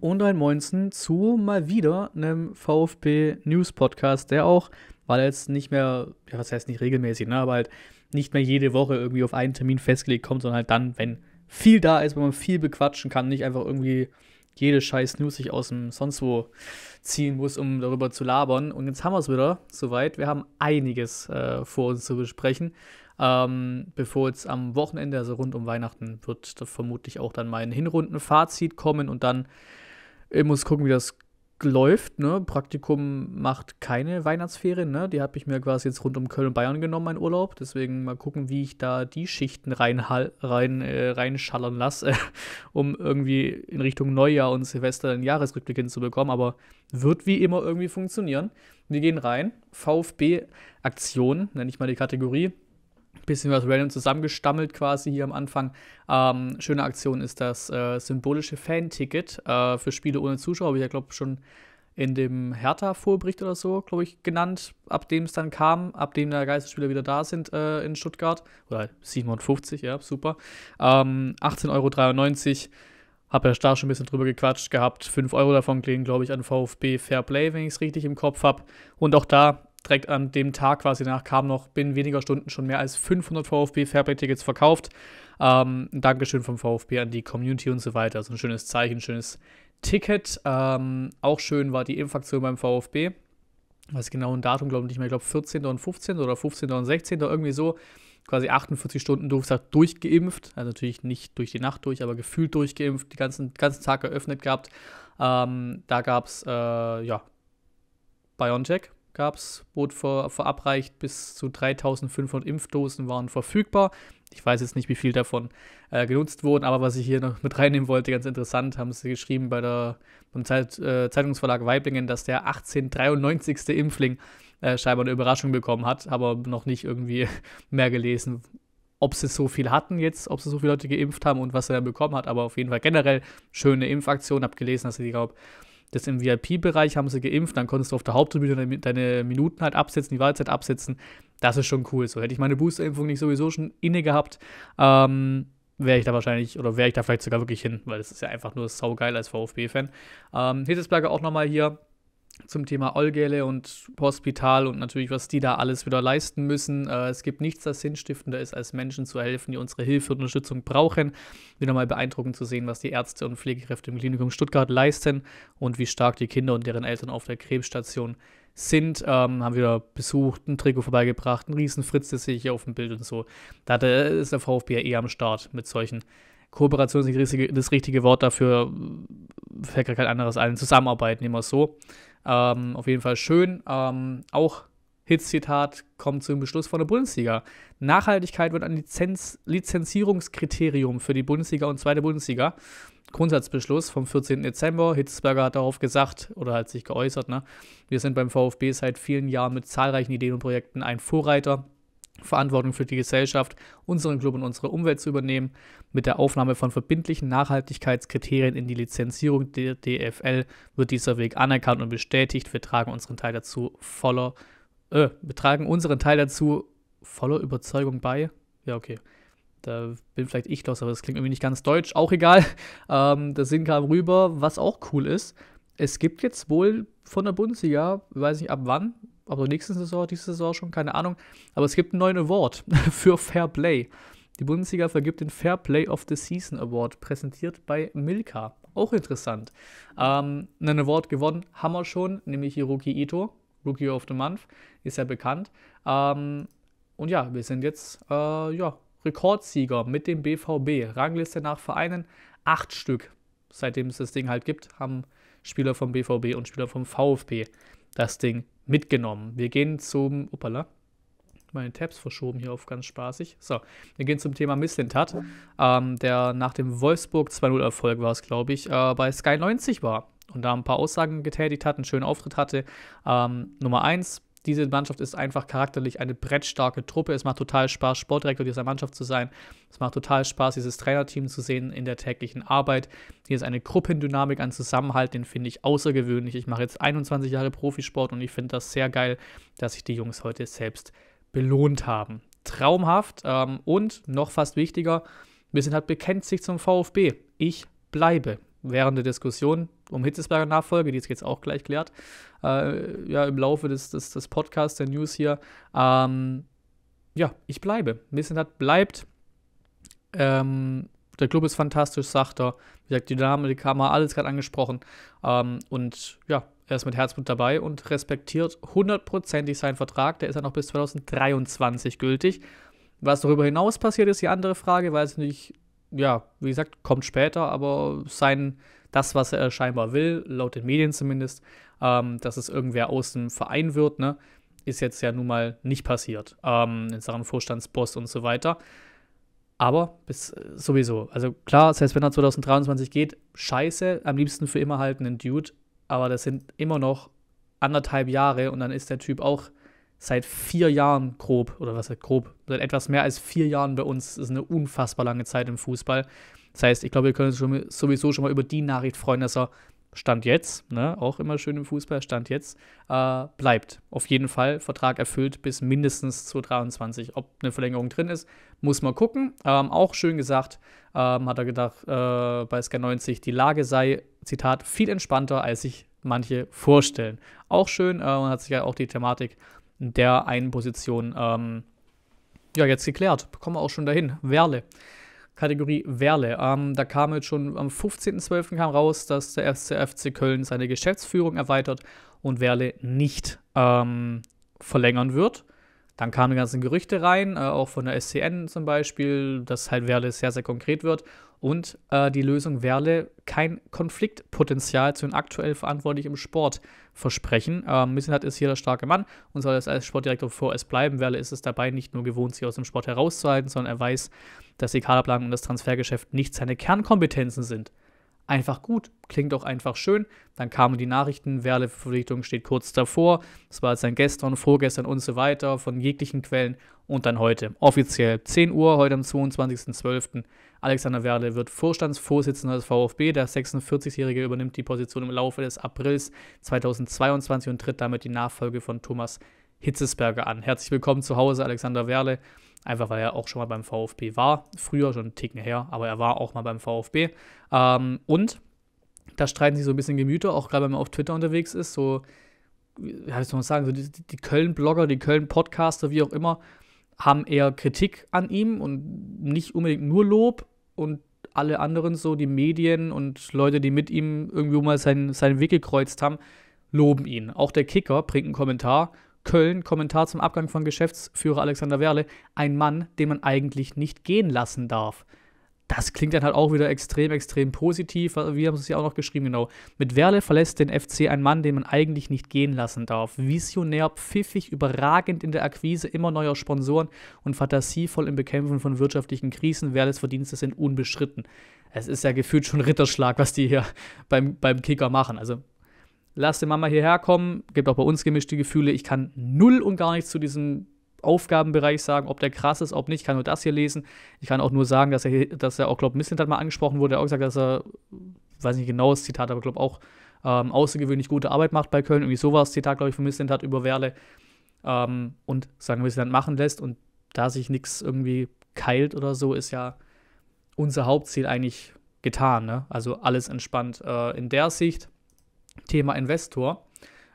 und ein Moinsen zu mal wieder einem VfB News Podcast, der auch, weil er jetzt nicht mehr, ja, was heißt nicht regelmäßig, ne, aber halt nicht mehr jede Woche irgendwie auf einen Termin festgelegt kommt, sondern halt dann, wenn viel da ist, wenn man viel bequatschen kann, nicht einfach irgendwie jede scheiß News sich aus dem sonst wo ziehen muss, um darüber zu labern. Und jetzt haben wir es wieder soweit. Wir haben einiges äh, vor uns zu besprechen. Ähm, bevor jetzt am Wochenende, also rund um Weihnachten, wird vermutlich auch dann mein Hinrundenfazit kommen und dann ich muss gucken, wie das läuft. Ne? Praktikum macht keine Weihnachtsferien. Ne? Die habe ich mir quasi jetzt rund um Köln und Bayern genommen, mein Urlaub. Deswegen mal gucken, wie ich da die Schichten rein, rein, äh, reinschallern lasse, um irgendwie in Richtung Neujahr und Silvester einen Jahresrückblick hinzubekommen. Aber wird wie immer irgendwie funktionieren. Wir gehen rein. VfB-Aktion, nenne ich mal die Kategorie bisschen was random zusammengestammelt quasi hier am Anfang. Ähm, schöne Aktion ist das äh, symbolische Fan-Ticket äh, für Spiele ohne Zuschauer. Habe ich ja, glaube schon in dem Hertha-Vorbericht oder so, glaube ich, genannt, ab dem es dann kam, ab dem der Geisterspieler wieder da sind äh, in Stuttgart. Oder 57, halt ja, super. Ähm, 18,93 Euro. Habe ja da schon ein bisschen drüber gequatscht gehabt. 5 Euro davon gehen, glaube ich, an VfB Fair Play, wenn ich es richtig im Kopf habe. Und auch da direkt an dem Tag quasi nach kam noch binnen weniger Stunden schon mehr als 500 VfB Fairplay-Tickets verkauft. Ähm, Dankeschön vom VfB an die Community und so weiter. Also ein schönes Zeichen, schönes Ticket. Ähm, auch schön war die Impfaktion beim VfB. Weiß genau ein Datum, glaube ich, nicht mehr. Ich glaube 14. und 15. oder 15. und 16. irgendwie so. Quasi 48 Stunden Durchsatz durchgeimpft. Also natürlich nicht durch die Nacht durch, aber gefühlt durchgeimpft. Den ganzen, ganzen Tag geöffnet gehabt. Ähm, da gab es, äh, ja, BioNTech, gab es, wurde ver verabreicht, bis zu 3500 Impfdosen waren verfügbar. Ich weiß jetzt nicht, wie viel davon äh, genutzt wurden, aber was ich hier noch mit reinnehmen wollte, ganz interessant, haben sie geschrieben bei der, beim Zeit, äh, Zeitungsverlag Weiblingen, dass der 1893. Impfling äh, scheinbar eine Überraschung bekommen hat, aber noch nicht irgendwie mehr gelesen, ob sie so viel hatten jetzt, ob sie so viele Leute geimpft haben und was er dann bekommen hat, aber auf jeden Fall generell schöne Impfaktion. Hab gelesen, dass sie, glaube ich, das im VIP-Bereich haben sie geimpft, dann konntest du auf der Haupttribüne deine Minuten halt absetzen, die Wahlzeit absetzen. Das ist schon cool. So hätte ich meine Boosterimpfung nicht sowieso schon inne gehabt, ähm, wäre ich da wahrscheinlich oder wäre ich da vielleicht sogar wirklich hin, weil das ist ja einfach nur saugeil als VfB-Fan. Ähm, Hitzesberger auch nochmal hier zum Thema Olgele und Hospital und natürlich, was die da alles wieder leisten müssen. Äh, es gibt nichts, das sinnstiftender ist, als Menschen zu helfen, die unsere Hilfe und Unterstützung brauchen. Wieder mal beeindruckend zu sehen, was die Ärzte und Pflegekräfte im Klinikum Stuttgart leisten und wie stark die Kinder und deren Eltern auf der Krebsstation sind. Ähm, haben wieder besucht, ein Trikot vorbeigebracht, einen Riesenfritz, das sehe ich hier auf dem Bild und so. Da ist der VfB ja eh am Start mit solchen Kooperationen. Das ist nicht das richtige Wort dafür, fällt gar kein anderes ein. Zusammenarbeiten immer so. Ähm, auf jeden Fall schön. Ähm, auch Hitz-Zitat kommt zum Beschluss von der Bundesliga. Nachhaltigkeit wird ein Lizenz Lizenzierungskriterium für die Bundesliga und zweite Bundesliga. Grundsatzbeschluss vom 14. Dezember. Hitzberger hat darauf gesagt oder hat sich geäußert, ne? wir sind beim VfB seit vielen Jahren mit zahlreichen Ideen und Projekten ein Vorreiter. Verantwortung für die Gesellschaft, unseren Club und unsere Umwelt zu übernehmen. Mit der Aufnahme von verbindlichen Nachhaltigkeitskriterien in die Lizenzierung der DFL wird dieser Weg anerkannt und bestätigt. Wir tragen unseren Teil dazu voller, äh, wir tragen unseren Teil dazu voller Überzeugung bei. Ja, okay. Da bin vielleicht ich los, aber das klingt irgendwie nicht ganz deutsch. Auch egal. Ähm, der Sinn kam rüber. Was auch cool ist, es gibt jetzt wohl von der Bundesliga, weiß nicht ab wann, aber nächste Saison, diese Saison schon, keine Ahnung, aber es gibt einen neuen Award für Fair Play. Die Bundesliga vergibt den Fair Play of the Season Award, präsentiert bei Milka. Auch interessant. Ähm, einen Award gewonnen haben wir schon, nämlich Hiroki Ito, Rookie of the Month, ist ja bekannt. Ähm, und ja, wir sind jetzt äh, ja, Rekordsieger mit dem BVB. Rangliste nach Vereinen, acht Stück. Seitdem es das Ding halt gibt, haben Spieler vom BVB und Spieler vom VfB das Ding mitgenommen. Wir gehen zum, upala, meine Tabs verschoben hier auf ganz spaßig. So, wir gehen zum Thema Mislintat, ähm, der nach dem Wolfsburg 2-0-Erfolg war es, glaube ich, äh, bei Sky 90 war und da ein paar Aussagen getätigt hat, einen schönen Auftritt hatte. Ähm, Nummer 1, diese Mannschaft ist einfach charakterlich eine brettstarke Truppe. Es macht total Spaß, Sportdirektor dieser Mannschaft zu sein. Es macht total Spaß, dieses Trainerteam zu sehen in der täglichen Arbeit. Hier ist eine Gruppendynamik, ein Zusammenhalt, den finde ich außergewöhnlich. Ich mache jetzt 21 Jahre Profisport und ich finde das sehr geil, dass sich die Jungs heute selbst belohnt haben. Traumhaft ähm, und noch fast wichtiger, Bisschen hat bekennt sich zum VfB. Ich bleibe. Während der Diskussion um Hitzesberger Nachfolge, die ist jetzt auch gleich klärt, äh, ja, im Laufe des, des, des Podcasts, der News hier, ähm, ja, ich bleibe. hat bleibt. Ähm, der Club ist fantastisch, sagt er. Wie gesagt, die Dynamik haben wir alles gerade angesprochen. Ähm, und ja, er ist mit Herzblut dabei und respektiert hundertprozentig seinen Vertrag. Der ist ja noch bis 2023 gültig. Was darüber hinaus passiert, ist die andere Frage, weil es nicht, ja, wie gesagt, kommt später, aber sein, das, was er scheinbar will, laut den Medien zumindest, ähm, dass es irgendwer aus dem Verein wird, ne, ist jetzt ja nun mal nicht passiert. Ähm, in Sachen Vorstandsboss und so weiter. Aber bis äh, sowieso. Also klar, selbst wenn er 2023 geht, scheiße, am liebsten für immer halt einen Dude aber das sind immer noch anderthalb Jahre und dann ist der Typ auch seit vier Jahren grob, oder was heißt grob, seit etwas mehr als vier Jahren bei uns. Das ist eine unfassbar lange Zeit im Fußball. Das heißt, ich glaube, wir können uns schon, sowieso schon mal über die Nachricht freuen, dass er Stand jetzt, ne, auch immer schön im Fußball, Stand jetzt, äh, bleibt. Auf jeden Fall Vertrag erfüllt bis mindestens 2023. Ob eine Verlängerung drin ist, muss man gucken. Ähm, auch schön gesagt, ähm, hat er gedacht, äh, bei SK90, die Lage sei, Zitat, viel entspannter, als sich manche vorstellen. Auch schön, äh, man hat sich ja auch die Thematik der einen Position ähm, ja, jetzt geklärt. Kommen wir auch schon dahin. Werle. Kategorie Werle. Ähm, da kam jetzt schon am 15.12. kam raus, dass der FC, Köln seine Geschäftsführung erweitert und Werle nicht ähm, verlängern wird. Dann kamen die ganzen Gerüchte rein, äh, auch von der SCN zum Beispiel, dass halt Werle sehr, sehr konkret wird und äh, die Lösung Werle kein Konfliktpotenzial zu den aktuell Verantwortlichen im Sport versprechen. Ähm, Missenhardt ist hier der starke Mann und soll es als Sportdirektor vorerst bleiben. Werle ist es dabei nicht nur gewohnt, sich aus dem Sport herauszuhalten, sondern er weiß, dass die Kaderplanung und das Transfergeschäft nicht seine Kernkompetenzen sind einfach gut, klingt auch einfach schön. Dann kamen die Nachrichten, Werle-Verpflichtung steht kurz davor. Es war jetzt dann gestern, vorgestern und so weiter von jeglichen Quellen und dann heute. Offiziell 10 Uhr, heute am 22.12. Alexander Werle wird Vorstandsvorsitzender des VfB. Der 46-Jährige übernimmt die Position im Laufe des Aprils 2022 und tritt damit die Nachfolge von Thomas Hitzesberger an. Herzlich willkommen zu Hause, Alexander Werle einfach weil er auch schon mal beim VfB war. Früher schon einen Ticken her, aber er war auch mal beim VfB. Ähm, und da streiten sich so ein bisschen Gemüter, auch gerade wenn man auf Twitter unterwegs ist. So, wie soll man sagen, so die, die Köln-Blogger, die Köln-Podcaster, wie auch immer, haben eher Kritik an ihm und nicht unbedingt nur Lob. Und alle anderen, so die Medien und Leute, die mit ihm irgendwo mal seinen, seinen Weg gekreuzt haben, loben ihn. Auch der Kicker bringt einen Kommentar Köln, Kommentar zum Abgang von Geschäftsführer Alexander Werle, ein Mann, den man eigentlich nicht gehen lassen darf. Das klingt dann halt auch wieder extrem, extrem positiv. Wir haben es ja auch noch geschrieben, genau. Mit Werle verlässt den FC ein Mann, den man eigentlich nicht gehen lassen darf. Visionär, pfiffig, überragend in der Akquise immer neuer Sponsoren und fantasievoll im Bekämpfen von wirtschaftlichen Krisen. Werles Verdienste sind unbestritten. Es ist ja gefühlt schon Ritterschlag, was die hier beim, beim Kicker machen. Also lass die Mama hierher kommen, gibt auch bei uns gemischte Gefühle. Ich kann null und gar nichts zu diesem Aufgabenbereich sagen, ob der krass ist, ob nicht. Ich kann nur das hier lesen. Ich kann auch nur sagen, dass er, dass er auch, glaube ich, hat mal angesprochen wurde. Er hat auch gesagt, dass er, weiß nicht genau das Zitat, aber glaube auch ähm, außergewöhnlich gute Arbeit macht bei Köln. Irgendwie sowas, Zitat, glaube ich, von Missland hat über Werle ähm, und sagen wir, dann machen lässt. Und da sich nichts irgendwie keilt oder so, ist ja unser Hauptziel eigentlich getan. Ne? Also alles entspannt. Äh, in der Sicht Thema Investor.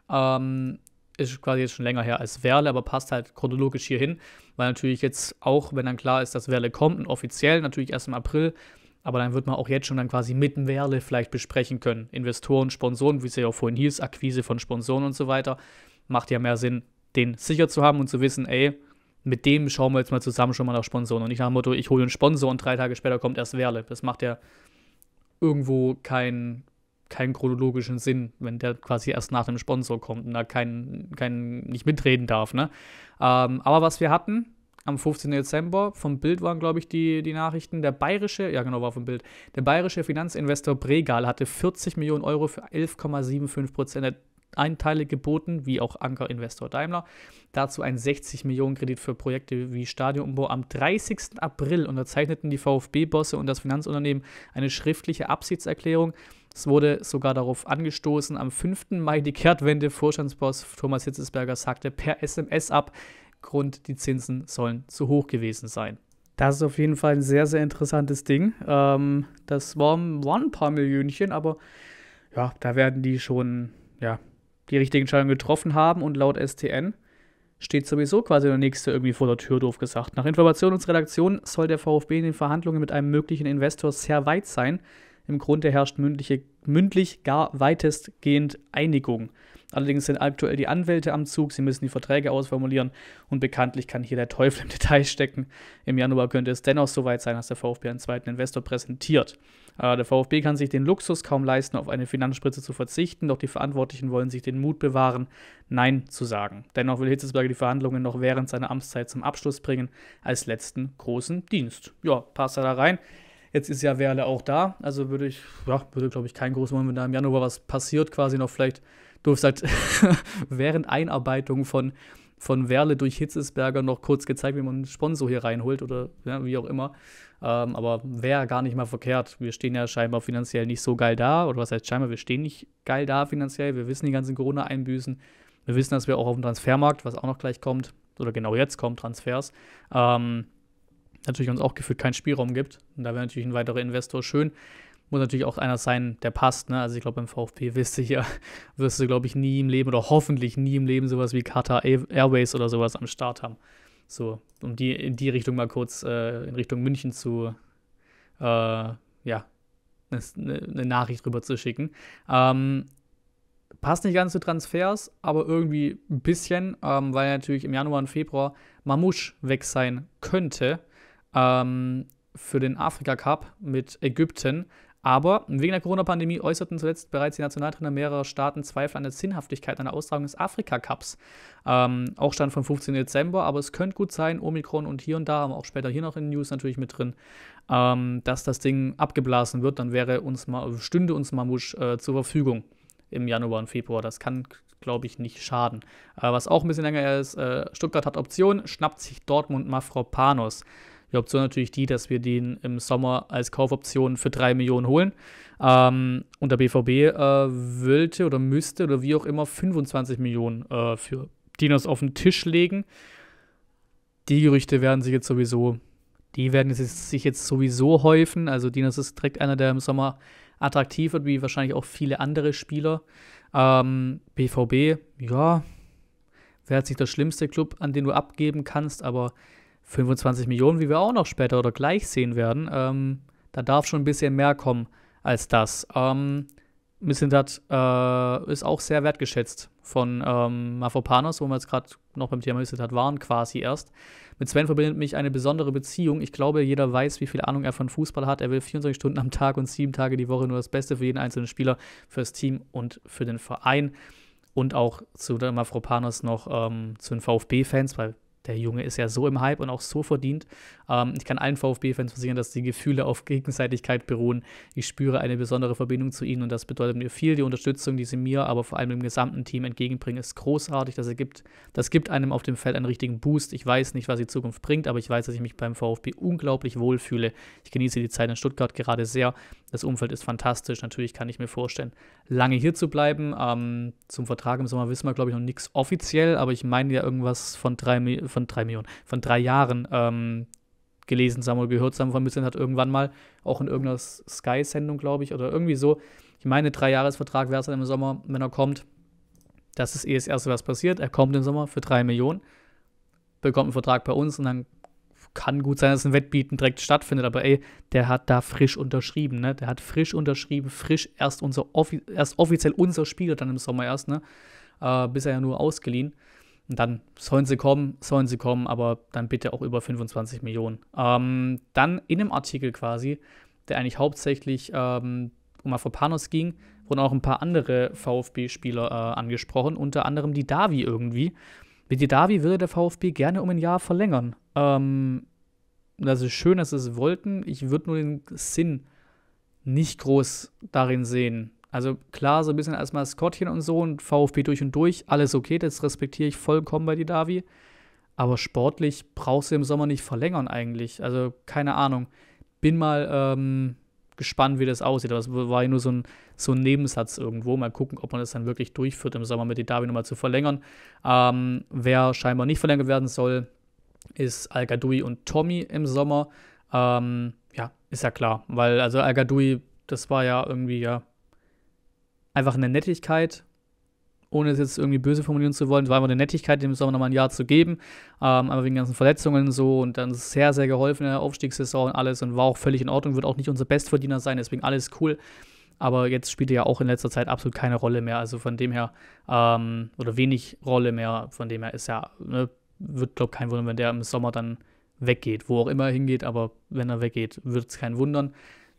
Ähm, ist quasi jetzt schon länger her als Werle, aber passt halt chronologisch hier hin, weil natürlich jetzt auch, wenn dann klar ist, dass Werle kommt und offiziell natürlich erst im April, aber dann wird man auch jetzt schon dann quasi mit dem Werle vielleicht besprechen können. Investoren, Sponsoren, wie es ja auch vorhin hieß, Akquise von Sponsoren und so weiter, macht ja mehr Sinn, den sicher zu haben und zu wissen, ey, mit dem schauen wir jetzt mal zusammen schon mal nach Sponsoren und nicht nach dem Motto, ich hole einen Sponsor und drei Tage später kommt erst Werle. Das macht ja irgendwo keinen keinen chronologischen Sinn, wenn der quasi erst nach dem Sponsor kommt und da kein, kein, nicht mitreden darf. Ne? Ähm, aber was wir hatten am 15. Dezember, vom Bild waren, glaube ich, die, die Nachrichten, der bayerische, ja genau, war vom Bild, der bayerische Finanzinvestor Bregal hatte 40 Millionen Euro für 11,75 Prozent der Einteile geboten, wie auch Anker Investor Daimler. Dazu ein 60 Millionen Kredit für Projekte wie Stadionumbau. Am 30. April unterzeichneten die VfB-Bosse und das Finanzunternehmen eine schriftliche Absichtserklärung, es wurde sogar darauf angestoßen. Am 5. Mai die Kehrtwende. Vorstandsboss Thomas Hitzesberger sagte per SMS ab, Grund, die Zinsen sollen zu hoch gewesen sein. Das ist auf jeden Fall ein sehr, sehr interessantes Ding. Ähm, das waren, waren ein paar Millionchen, aber ja, da werden die schon ja, die richtigen Entscheidungen getroffen haben. Und laut STN steht sowieso quasi der nächste irgendwie vor der Tür, doof gesagt. Nach Informationen unserer Redaktion soll der VfB in den Verhandlungen mit einem möglichen Investor sehr weit sein. Im Grunde herrscht mündliche, mündlich gar weitestgehend Einigung. Allerdings sind aktuell die Anwälte am Zug, sie müssen die Verträge ausformulieren und bekanntlich kann hier der Teufel im Detail stecken. Im Januar könnte es dennoch soweit sein, dass der VfB einen zweiten Investor präsentiert. Äh, der VfB kann sich den Luxus kaum leisten, auf eine Finanzspritze zu verzichten, doch die Verantwortlichen wollen sich den Mut bewahren, Nein zu sagen. Dennoch will Hitzesberger die Verhandlungen noch während seiner Amtszeit zum Abschluss bringen, als letzten großen Dienst. Ja, passt er da rein. Jetzt ist ja Werle auch da, also würde ich, ja, würde glaube ich kein großes Moment, wenn da im Januar was passiert, quasi noch vielleicht durfte halt während Einarbeitung von, von Werle durch Hitzesberger noch kurz gezeigt, wie man einen Sponsor hier reinholt oder ja, wie auch immer. Ähm, aber wäre gar nicht mal verkehrt. Wir stehen ja scheinbar finanziell nicht so geil da, oder was heißt scheinbar, wir stehen nicht geil da finanziell. Wir wissen die ganzen Corona-Einbüßen. Wir wissen, dass wir auch auf dem Transfermarkt, was auch noch gleich kommt, oder genau jetzt kommt, Transfers, ähm, natürlich uns auch gefühlt keinen Spielraum gibt. Und da wäre natürlich ein weiterer Investor schön. Muss natürlich auch einer sein, der passt. Ne? Also ich glaube, beim VfB wirst du ja, wirst du, glaube ich, nie im Leben oder hoffentlich nie im Leben sowas wie Qatar Airways oder sowas am Start haben. So, um die in die Richtung mal kurz äh, in Richtung München zu, äh, ja, eine, eine ne Nachricht rüber zu schicken. Ähm, passt nicht ganz zu Transfers, aber irgendwie ein bisschen, ähm, weil natürlich im Januar und Februar Mamouche weg sein könnte ähm, für den Afrika Cup mit Ägypten. Aber wegen der Corona-Pandemie äußerten zuletzt bereits die Nationaltrainer mehrerer Staaten Zweifel an der Sinnhaftigkeit einer Austragung des Afrika-Cups. Ähm, auch stand vom 15. Dezember, aber es könnte gut sein, Omikron und hier und da, aber auch später hier noch in den News natürlich mit drin, ähm, dass das Ding abgeblasen wird. Dann wäre uns mal, stünde uns Mamusch äh, zur Verfügung im Januar und Februar. Das kann, glaube ich, nicht schaden. Äh, was auch ein bisschen länger ist, äh, Stuttgart hat Option, schnappt sich Dortmund Mafropanos. Panos die Option natürlich die, dass wir den im Sommer als Kaufoption für 3 Millionen holen. Ähm, und der BVB äh, wollte oder müsste oder wie auch immer 25 Millionen äh, für Dinos auf den Tisch legen. Die Gerüchte werden sich jetzt sowieso, die werden sich jetzt sowieso häufen. Also Dinos ist direkt einer, der im Sommer attraktiv wird, wie wahrscheinlich auch viele andere Spieler. Ähm, BVB, ja, wäre jetzt nicht der schlimmste Club, an den du abgeben kannst, aber 25 Millionen, wie wir auch noch später oder gleich sehen werden, ähm, da darf schon ein bisschen mehr kommen als das. Ähm, Missintat äh, ist auch sehr wertgeschätzt von ähm, Mafopanos, wo wir jetzt gerade noch beim Thema Missintat waren, quasi erst. Mit Sven verbindet mich eine besondere Beziehung. Ich glaube, jeder weiß, wie viel Ahnung er von Fußball hat. Er will 24 Stunden am Tag und sieben Tage die Woche nur das Beste für jeden einzelnen Spieler, fürs Team und für den Verein. Und auch zu Mafropanos noch ähm, zu den VfB-Fans, weil der Junge ist ja so im Hype und auch so verdient. Ähm, ich kann allen VfB-Fans versichern, dass die Gefühle auf Gegenseitigkeit beruhen. Ich spüre eine besondere Verbindung zu ihnen und das bedeutet mir viel. Die Unterstützung, die sie mir, aber vor allem dem gesamten Team entgegenbringen, ist großartig. Das, ergibt, das gibt einem auf dem Feld einen richtigen Boost. Ich weiß nicht, was die Zukunft bringt, aber ich weiß, dass ich mich beim VfB unglaublich wohlfühle. Ich genieße die Zeit in Stuttgart gerade sehr. Das Umfeld ist fantastisch. Natürlich kann ich mir vorstellen, lange hier zu bleiben. Ähm, zum Vertrag im Sommer wissen wir, glaube ich, noch nichts offiziell, aber ich meine ja irgendwas von drei, von drei Millionen, von drei Jahren ähm, gelesen haben oder gehört haben von bisschen hat irgendwann mal, auch in irgendeiner Sky-Sendung, glaube ich, oder irgendwie so. Ich meine, drei Jahresvertrag wäre es dann im Sommer, wenn er kommt. Das ist eh das Erste, was passiert. Er kommt im Sommer für drei Millionen, bekommt einen Vertrag bei uns und dann kann gut sein, dass ein Wettbieten direkt stattfindet, aber ey, der hat da frisch unterschrieben, ne? Der hat frisch unterschrieben, frisch erst unser offi erst offiziell unser Spieler dann im Sommer erst, ne? Äh, bisher ja nur ausgeliehen. Und dann sollen sie kommen, sollen sie kommen, aber dann bitte auch über 25 Millionen. Ähm, dann in einem Artikel quasi, der eigentlich hauptsächlich ähm, um Afropanos ging, wurden auch ein paar andere VfB-Spieler äh, angesprochen, unter anderem die Davi irgendwie. Mit Davi würde der VfB gerne um ein Jahr verlängern. Ähm, das ist schön, dass sie es wollten. Ich würde nur den Sinn nicht groß darin sehen. Also klar, so ein bisschen als Maskottchen und so und VfB durch und durch, alles okay, das respektiere ich vollkommen bei die Davi. Aber sportlich brauchst du im Sommer nicht verlängern eigentlich. Also keine Ahnung. Bin mal ähm, gespannt, wie das aussieht. Das war ja nur so ein, so ein Nebensatz irgendwo. Mal gucken, ob man das dann wirklich durchführt, im Sommer mit die Davi nochmal zu verlängern. Ähm, wer scheinbar nicht verlängert werden soll, ist al Gadoui und Tommy im Sommer. Ähm, ja, ist ja klar, weil also al Gadoui, das war ja irgendwie ja einfach eine Nettigkeit, ohne es jetzt irgendwie böse formulieren zu wollen, es war einfach eine Nettigkeit, dem Sommer nochmal ein Jahr zu geben, ähm, aber wegen ganzen Verletzungen und so und dann sehr, sehr geholfen in der Aufstiegssaison und alles und war auch völlig in Ordnung, wird auch nicht unser Bestverdiener sein, deswegen alles cool. Aber jetzt spielt er ja auch in letzter Zeit absolut keine Rolle mehr, also von dem her, ähm, oder wenig Rolle mehr, von dem her ist ja, ne, wird, glaube ich, kein Wunder, wenn der im Sommer dann weggeht, wo auch immer er hingeht, aber wenn er weggeht, wird es kein Wundern.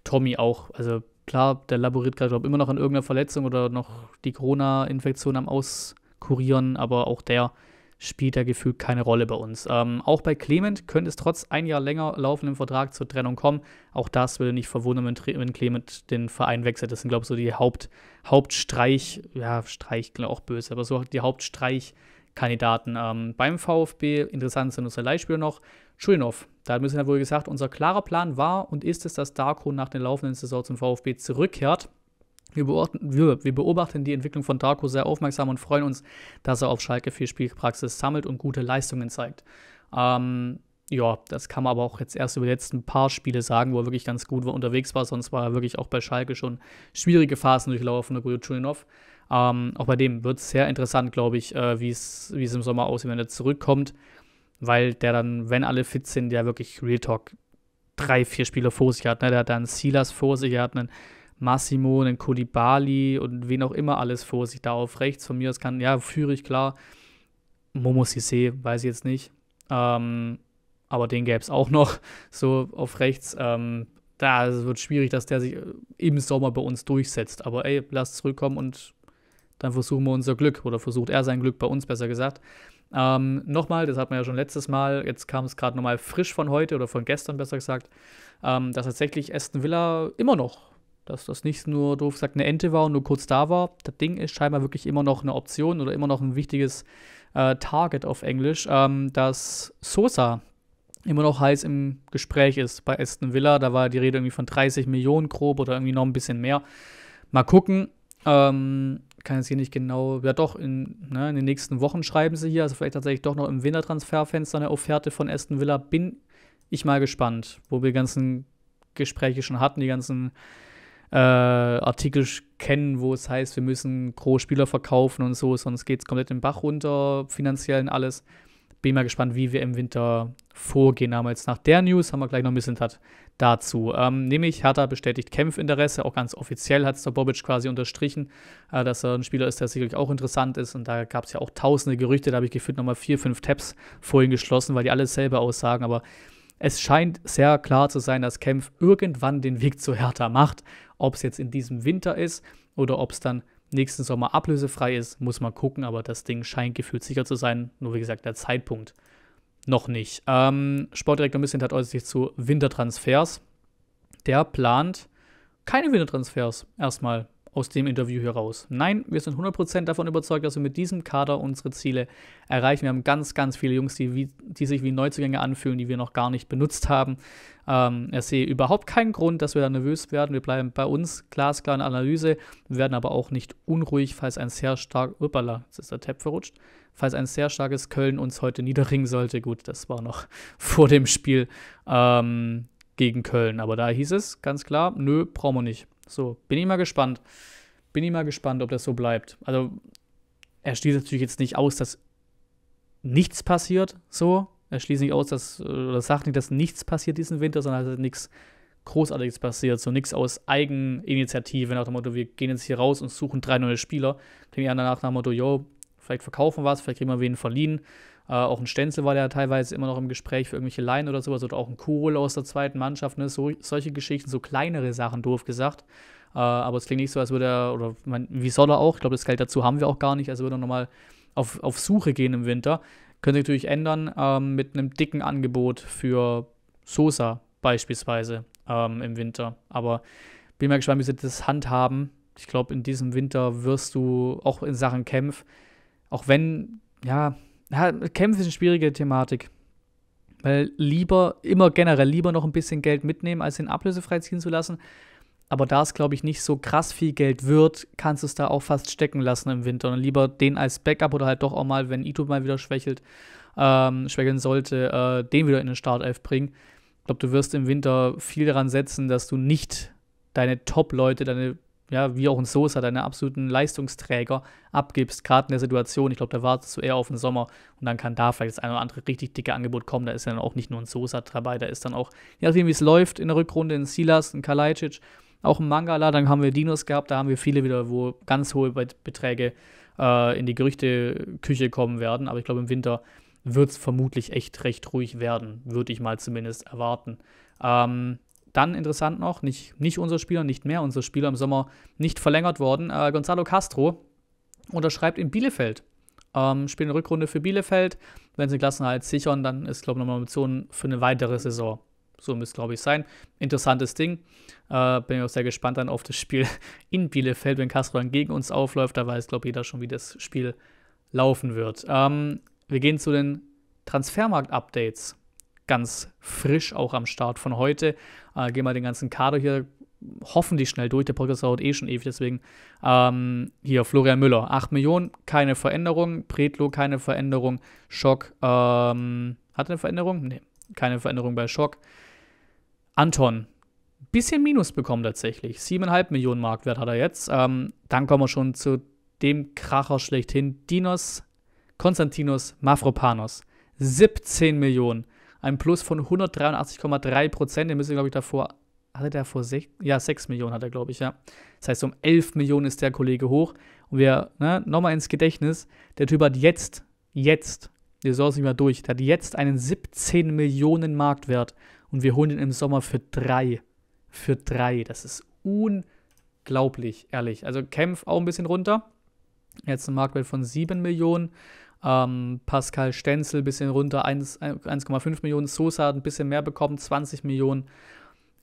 Tommy auch, also klar, der laboriert gerade, glaube immer noch an irgendeiner Verletzung oder noch die Corona-Infektion am Auskurieren, aber auch der spielt da gefühlt keine Rolle bei uns. Ähm, auch bei Clement könnte es trotz ein Jahr länger laufendem Vertrag zur Trennung kommen. Auch das würde nicht verwundern, wenn, wenn Clement den Verein wechselt. Das sind, glaube ich, so die Haupt, Hauptstreich, ja, Streich, auch böse, aber so die Hauptstreich Kandidaten ähm, beim VfB. Interessant sind unsere Leihspieler noch. Schulinov, da müssen wir wohl gesagt, unser klarer Plan war und ist es, dass Darko nach der laufenden Saison zum VfB zurückkehrt. Wir beobachten, wir, wir beobachten, die Entwicklung von Darko sehr aufmerksam und freuen uns, dass er auf Schalke viel Spielpraxis sammelt und gute Leistungen zeigt. Ähm, ja, das kann man aber auch jetzt erst über die letzten paar Spiele sagen, wo er wirklich ganz gut unterwegs war. Sonst war er wirklich auch bei Schalke schon schwierige Phasen durchlaufen, der gute Chulinov. Ähm, auch bei dem wird es sehr interessant, glaube ich, äh, wie es im Sommer aussieht, wenn er zurückkommt, weil der dann, wenn alle fit sind, ja wirklich Real Talk drei, vier Spieler vor sich hat. Ne? Der hat dann Silas vor sich, er hat einen Massimo, einen Kodibali und wen auch immer alles vor sich da auf rechts. Von mir aus kann, ja, Führig, klar. Momo Sissé, weiß ich jetzt nicht. Ähm, aber den gäbe es auch noch so auf rechts. Ähm, da wird schwierig, dass der sich äh, im Sommer bei uns durchsetzt. Aber ey, lass zurückkommen und dann versuchen wir unser Glück oder versucht er sein Glück bei uns, besser gesagt. Ähm, nochmal, das hat man ja schon letztes Mal, jetzt kam es gerade nochmal frisch von heute oder von gestern besser gesagt, ähm, dass tatsächlich Aston Villa immer noch, dass das nicht nur doof gesagt eine Ente war und nur kurz da war. Das Ding ist scheinbar wirklich immer noch eine Option oder immer noch ein wichtiges äh, Target auf Englisch, ähm, dass Sosa immer noch heiß im Gespräch ist bei Aston Villa. Da war die Rede irgendwie von 30 Millionen grob oder irgendwie noch ein bisschen mehr. Mal gucken. Ähm, kann jetzt hier nicht genau, ja doch, in, ne, in den nächsten Wochen schreiben sie hier, also vielleicht tatsächlich doch noch im Wintertransferfenster eine Offerte von Aston Villa. Bin ich mal gespannt, wo wir die ganzen Gespräche schon hatten, die ganzen äh, Artikel kennen, wo es heißt, wir müssen Großspieler verkaufen und so, sonst geht es komplett den Bach runter, finanziell und alles bin mal gespannt, wie wir im Winter vorgehen. Aber jetzt nach der News haben wir gleich noch ein bisschen dazu. Ähm, nämlich Hertha bestätigt Kämpfinteresse, auch ganz offiziell hat es der Bobic quasi unterstrichen, äh, dass er ein Spieler ist, der sicherlich auch interessant ist. Und da gab es ja auch tausende Gerüchte, da habe ich gefühlt nochmal vier, fünf Tabs vorhin geschlossen, weil die alles selber aussagen. Aber es scheint sehr klar zu sein, dass Kämpf irgendwann den Weg zu Hertha macht. Ob es jetzt in diesem Winter ist oder ob es dann nächsten Sommer ablösefrei ist, muss man gucken, aber das Ding scheint gefühlt sicher zu sein. Nur wie gesagt, der Zeitpunkt noch nicht. Ähm, Sportdirektor Missint hat äußert sich zu Wintertransfers. Der plant keine Wintertransfers erstmal aus dem Interview heraus. Nein, wir sind 100% davon überzeugt, dass wir mit diesem Kader unsere Ziele erreichen. Wir haben ganz, ganz viele Jungs, die, wie, die sich wie Neuzugänge anfühlen, die wir noch gar nicht benutzt haben. Ähm, ich sehe überhaupt keinen Grund, dass wir da nervös werden. Wir bleiben bei uns, glasklar in Analyse. Wir werden aber auch nicht unruhig, falls ein sehr stark, uppala, jetzt ist der Tab verrutscht, falls ein sehr starkes Köln uns heute niederringen sollte. Gut, das war noch vor dem Spiel ähm, gegen Köln. Aber da hieß es ganz klar, nö, brauchen wir nicht. So, bin ich mal gespannt. Bin ich mal gespannt, ob das so bleibt. Also, er schließt natürlich jetzt nicht aus, dass nichts passiert, so. Er schließt nicht aus, dass, oder sagt nicht, dass nichts passiert diesen Winter, sondern dass nichts Großartiges passiert. So nichts aus Eigeninitiative, nach dem Motto, wir gehen jetzt hier raus und suchen drei neue Spieler. Klingt ja danach nach dem Motto, yo, vielleicht verkaufen wir was, vielleicht kriegen wir wen verliehen. Äh, auch ein Stenzel war ja teilweise immer noch im Gespräch für irgendwelche Laien oder sowas oder auch ein Kohl aus der zweiten Mannschaft, ne? So, solche Geschichten, so kleinere Sachen, doof gesagt. Äh, aber es klingt nicht so, als würde er, oder man, wie soll er auch? Ich glaube, das Geld dazu haben wir auch gar nicht, also würde er nochmal auf, auf Suche gehen im Winter. Könnte sich natürlich ändern ähm, mit einem dicken Angebot für Sosa beispielsweise ähm, im Winter. Aber bin mal gespannt, wie sie das handhaben. Ich glaube, in diesem Winter wirst du auch in Sachen Kämpf, auch wenn, ja, ja, Kämpfe ist eine schwierige Thematik. Weil lieber, immer generell lieber noch ein bisschen Geld mitnehmen, als den ablösefrei ziehen zu lassen. Aber da es, glaube ich, nicht so krass viel Geld wird, kannst du es da auch fast stecken lassen im Winter. Und lieber den als Backup oder halt doch auch mal, wenn Ito mal wieder schwächelt, ähm, schwächeln sollte, äh, den wieder in den Startelf bringen. Ich glaube, du wirst im Winter viel daran setzen, dass du nicht deine Top-Leute, deine ja, wie auch ein Sosa, deine absoluten Leistungsträger abgibst, gerade in der Situation. Ich glaube, da wartest du eher auf den Sommer und dann kann da vielleicht das eine oder andere richtig dicke Angebot kommen. Da ist dann auch nicht nur ein Sosa dabei, da ist dann auch, je nachdem, wie es läuft, in der Rückrunde ein Silas, ein Kalajdzic, auch ein Mangala, dann haben wir Dinos gehabt, da haben wir viele wieder, wo ganz hohe Beträge äh, in die Gerüchteküche kommen werden. Aber ich glaube, im Winter wird es vermutlich echt recht ruhig werden, würde ich mal zumindest erwarten. Ähm, dann interessant noch, nicht, nicht unser Spieler, nicht mehr unser Spieler im Sommer nicht verlängert worden. Äh, Gonzalo Castro unterschreibt in Bielefeld. Ähm, spielt eine Rückrunde für Bielefeld. Wenn sie Klassenhalt sichern, dann ist, glaube ich, nochmal eine Option für eine weitere Saison. So müsste, glaube ich, sein. Interessantes Ding. Äh, bin ich auch sehr gespannt dann auf das Spiel in Bielefeld, wenn Castro dann gegen uns aufläuft. Da weiß, glaube ich, jeder schon, wie das Spiel laufen wird. Ähm, wir gehen zu den Transfermarkt-Updates ganz frisch auch am Start von heute. Äh, gehen wir den ganzen Kader hier hoffentlich schnell durch. Der Podcast dauert eh schon ewig, deswegen ähm, hier Florian Müller, 8 Millionen, keine Veränderung. Pretlo, keine Veränderung. Schock, ähm, hat eine Veränderung? Nee, keine Veränderung bei Schock. Anton, bisschen Minus bekommen tatsächlich. 7,5 Millionen Marktwert hat er jetzt. Ähm, dann kommen wir schon zu dem Kracher schlechthin. Dinos Konstantinos Mafropanos. 17 Millionen. Ein Plus von 183,3 Prozent. Der müsste, glaube ich, davor. Hatte der vor 6, ja, 6 Millionen hat er, glaube ich, ja. Das heißt, um 11 Millionen ist der Kollege hoch. Und wir, ne, nochmal ins Gedächtnis, der Typ hat jetzt, jetzt, der Saison es nicht mehr durch, der hat jetzt einen 17 Millionen Marktwert. Und wir holen ihn im Sommer für 3. Für 3. Das ist unglaublich, ehrlich. Also Kempf auch ein bisschen runter. Jetzt ein Marktwert von 7 Millionen ähm, Pascal Stenzel ein bisschen runter, 1,5 Millionen. Sosa hat ein bisschen mehr bekommen, 20 Millionen.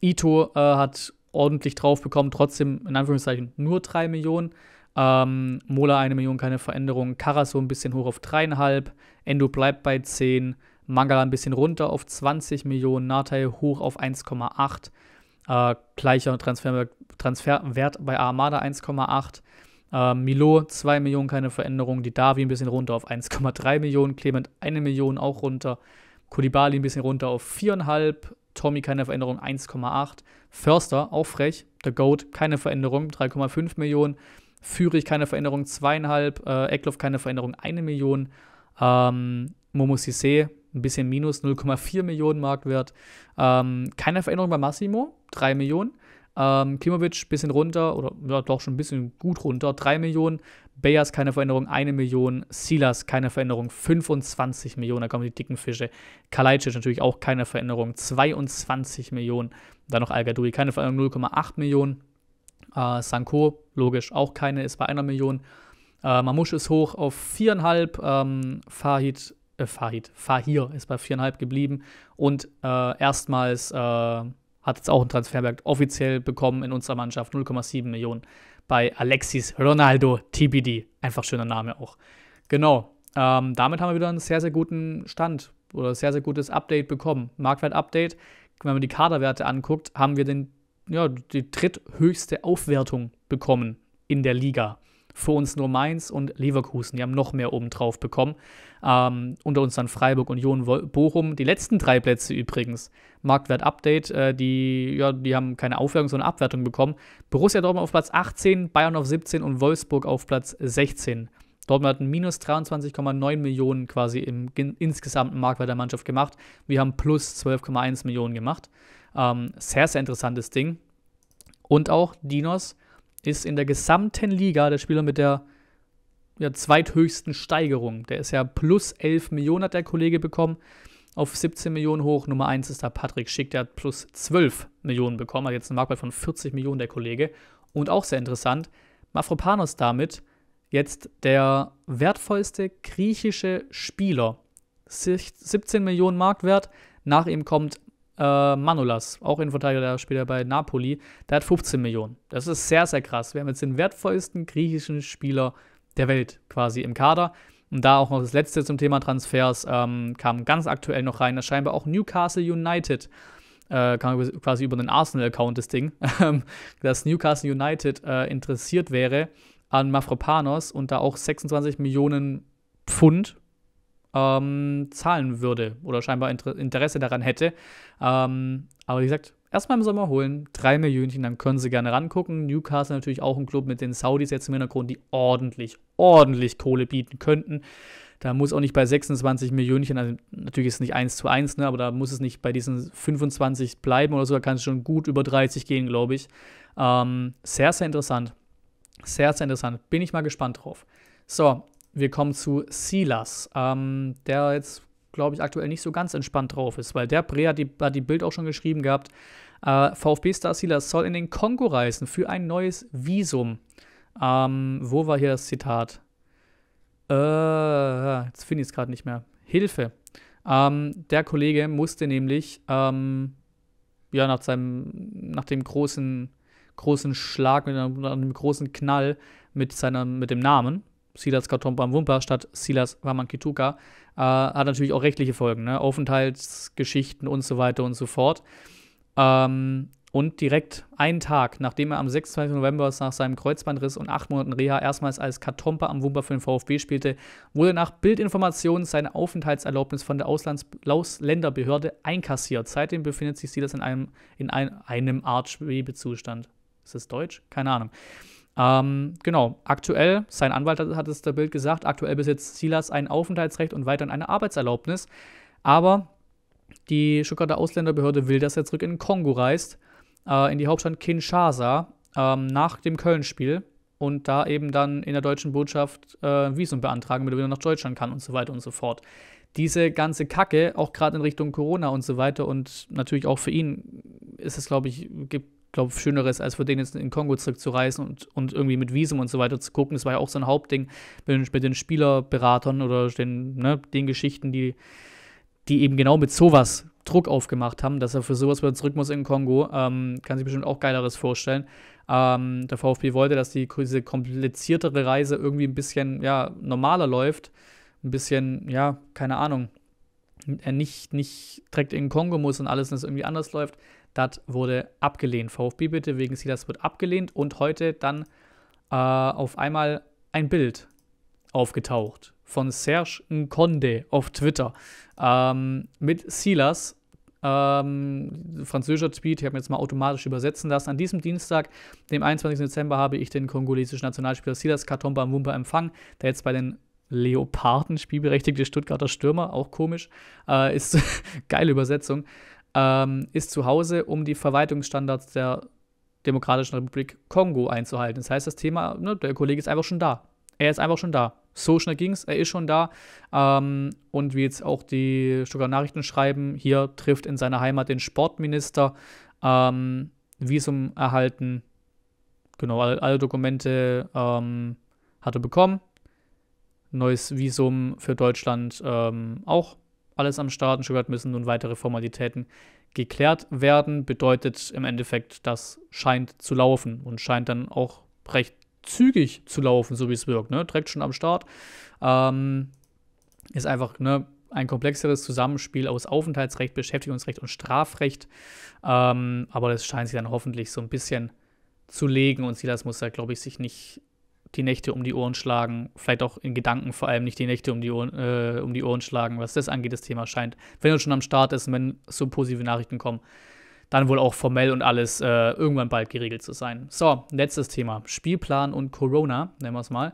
Ito äh, hat ordentlich drauf bekommen, trotzdem in Anführungszeichen nur 3 Millionen. Ähm, Mola 1 Million, keine Veränderung. Karaso ein bisschen hoch auf 3,5. Endo bleibt bei 10. Mangala ein bisschen runter auf 20 Millionen. Natai hoch auf 1,8. Äh, gleicher Transfer, Transferwert bei Armada 1,8. Ähm, Milo 2 Millionen, keine Veränderung. Die Davi ein bisschen runter auf 1,3 Millionen. Clement 1 Million auch runter. Kulibali ein bisschen runter auf 4,5. Tommy keine Veränderung, 1,8. Förster auch frech. Der Goat keine Veränderung, 3,5 Millionen. Fürich keine Veränderung, 2,5. Äh, Eckloff keine Veränderung, 1 Million. Ähm, Momo Sissé ein bisschen minus, 0,4 Millionen Marktwert. Ähm, keine Veränderung bei Massimo, 3 Millionen. Ähm, Klimovic bisschen runter oder ja, doch schon ein bisschen gut runter, 3 Millionen. Bayers keine Veränderung, 1 Million. Silas keine Veränderung, 25 Millionen. Da kommen die dicken Fische. Kalajdzic natürlich auch keine Veränderung, 22 Millionen. Dann noch al keine Veränderung, 0,8 Millionen. Äh, Sanko, logisch, auch keine, ist bei einer Million. Äh, Mamusch ist hoch auf 4,5. Ähm, Fahid, äh, Fahid, Fahir ist bei 4,5 geblieben. Und äh, erstmals. Äh, hat jetzt auch einen Transfermarkt offiziell bekommen in unserer Mannschaft, 0,7 Millionen bei Alexis Ronaldo TBD. Einfach schöner Name auch. Genau, ähm, damit haben wir wieder einen sehr, sehr guten Stand oder sehr, sehr gutes Update bekommen. Marktwert-Update, wenn man die Kaderwerte anguckt, haben wir den, ja, die dritthöchste Aufwertung bekommen in der Liga. Vor uns nur Mainz und Leverkusen. Die haben noch mehr obendrauf bekommen. Ähm, unter uns dann Freiburg, Union, Bochum. Die letzten drei Plätze übrigens. Marktwert-Update, äh, die, ja, die haben keine Aufwertung, sondern Abwertung bekommen. Borussia Dortmund auf Platz 18, Bayern auf 17 und Wolfsburg auf Platz 16. Dortmund hat minus 23,9 Millionen quasi im insgesamten Marktwert der Mannschaft gemacht. Wir haben plus 12,1 Millionen gemacht. Ähm, sehr, sehr interessantes Ding. Und auch Dinos ist in der gesamten Liga der Spieler mit der ja, zweithöchsten Steigerung. Der ist ja plus 11 Millionen hat der Kollege bekommen, auf 17 Millionen hoch. Nummer 1 ist da Patrick Schick, der hat plus 12 Millionen bekommen, hat jetzt einen Marktwert von 40 Millionen der Kollege. Und auch sehr interessant, Mafropanos damit jetzt der wertvollste griechische Spieler. 17 Millionen Marktwert. Nach ihm kommt äh, Manolas, auch Innenverteidiger, der später bei Napoli, der hat 15 Millionen. Das ist sehr, sehr krass. Wir haben jetzt den wertvollsten griechischen Spieler der Welt quasi im Kader. Und da auch noch das letzte zum Thema Transfers ähm, kam ganz aktuell noch rein, dass scheinbar auch Newcastle United äh, kam quasi über den Arsenal-Account das Ding, dass Newcastle United äh, interessiert wäre an Mafropanos und da auch 26 Millionen Pfund ähm, zahlen würde oder scheinbar Interesse daran hätte. Ähm, aber wie gesagt, erstmal im Sommer holen, drei Millionen, dann können sie gerne rangucken. Newcastle natürlich auch ein Club mit den Saudis jetzt im Hintergrund, die ordentlich, ordentlich Kohle bieten könnten. Da muss auch nicht bei 26 Millionen, also natürlich ist es nicht 1 zu 1, ne, aber da muss es nicht bei diesen 25 bleiben oder so, da kann es schon gut über 30 gehen, glaube ich. Ähm, sehr, sehr interessant. Sehr, sehr interessant. Bin ich mal gespannt drauf. So, wir kommen zu Silas, ähm, der jetzt, glaube ich, aktuell nicht so ganz entspannt drauf ist, weil der Brea die, hat die Bild auch schon geschrieben gehabt. Äh, VfB-Star Silas soll in den Kongo reisen für ein neues Visum. Ähm, wo war hier das Zitat? Äh, jetzt finde ich es gerade nicht mehr. Hilfe. Ähm, der Kollege musste nämlich ähm, ja, nach, seinem, nach dem großen, großen Schlag, mit einem, einem großen Knall mit, seiner, mit dem Namen, Silas Katompa Wumpa statt Silas Wamankituka, äh, hat natürlich auch rechtliche Folgen, ne? Aufenthaltsgeschichten und so weiter und so fort. Ähm, und direkt einen Tag, nachdem er am 26. November nach seinem Kreuzbandriss und acht Monaten Reha erstmals als Katompa am Wumper für den VfB spielte, wurde nach Bildinformationen seine Aufenthaltserlaubnis von der Auslands Ausländerbehörde einkassiert. Seitdem befindet sich Silas in einem, in ein, einem Art Schwebezustand. Ist das Deutsch? Keine Ahnung. Ähm, genau, aktuell, sein Anwalt hat es der Bild gesagt, aktuell besitzt Silas ein Aufenthaltsrecht und weiterhin eine Arbeitserlaubnis. Aber die Stuttgarter Ausländerbehörde will, dass er zurück in den Kongo reist, äh, in die Hauptstadt Kinshasa, ähm, nach dem Köln-Spiel und da eben dann in der deutschen Botschaft äh, Visum beantragen, damit er wieder nach Deutschland kann und so weiter und so fort. Diese ganze Kacke, auch gerade in Richtung Corona und so weiter und natürlich auch für ihn ist es, glaube ich, gibt glaube, Schöneres, als für den jetzt in den Kongo zurückzureisen und, und irgendwie mit Visum und so weiter zu gucken. Das war ja auch so ein Hauptding mit, mit den Spielerberatern oder den, ne, den Geschichten, die, die eben genau mit sowas Druck aufgemacht haben, dass er für sowas wieder zurück muss in den Kongo. Ähm, kann sich bestimmt auch Geileres vorstellen. Ähm, der VfB wollte, dass die, diese kompliziertere Reise irgendwie ein bisschen ja, normaler läuft. Ein bisschen, ja, keine Ahnung. Er äh, nicht, nicht direkt in den Kongo muss und alles und es irgendwie anders läuft. Das wurde abgelehnt. VfB bitte wegen Silas wird abgelehnt und heute dann äh, auf einmal ein Bild aufgetaucht von Serge Nkonde auf Twitter ähm, mit Silas. Ähm, französischer Tweet, ich habe mir jetzt mal automatisch übersetzen lassen. An diesem Dienstag, dem 21. Dezember, habe ich den kongolesischen Nationalspieler Silas Katomba Mwumba empfangen, der jetzt bei den Leoparden, spielberechtigte Stuttgarter Stürmer, auch komisch, äh, ist geile Übersetzung, ähm, ist zu Hause, um die Verwaltungsstandards der Demokratischen Republik Kongo einzuhalten. Das heißt, das Thema, ne, der Kollege ist einfach schon da. Er ist einfach schon da. So schnell ging es, er ist schon da. Ähm, und wie jetzt auch die Stuttgarter Nachrichten schreiben, hier trifft in seiner Heimat den Sportminister, ähm, Visum erhalten, genau, alle, alle Dokumente ähm, hat er bekommen. Neues Visum für Deutschland ähm, auch alles am Start. In Stuttgart müssen nun weitere Formalitäten geklärt werden. Bedeutet im Endeffekt, das scheint zu laufen und scheint dann auch recht zügig zu laufen, so wie es wirkt. Ne? Direkt schon am Start. Ähm, ist einfach ne, ein komplexeres Zusammenspiel aus Aufenthaltsrecht, Beschäftigungsrecht und Strafrecht. Ähm, aber das scheint sich dann hoffentlich so ein bisschen zu legen und Silas muss da, glaube ich, sich nicht die Nächte um die Ohren schlagen, vielleicht auch in Gedanken vor allem nicht die Nächte um die Ohren, äh, um die Ohren schlagen, was das angeht, das Thema scheint, wenn er schon am Start ist und wenn so positive Nachrichten kommen, dann wohl auch formell und alles äh, irgendwann bald geregelt zu sein. So, letztes Thema, Spielplan und Corona, nennen wir es mal.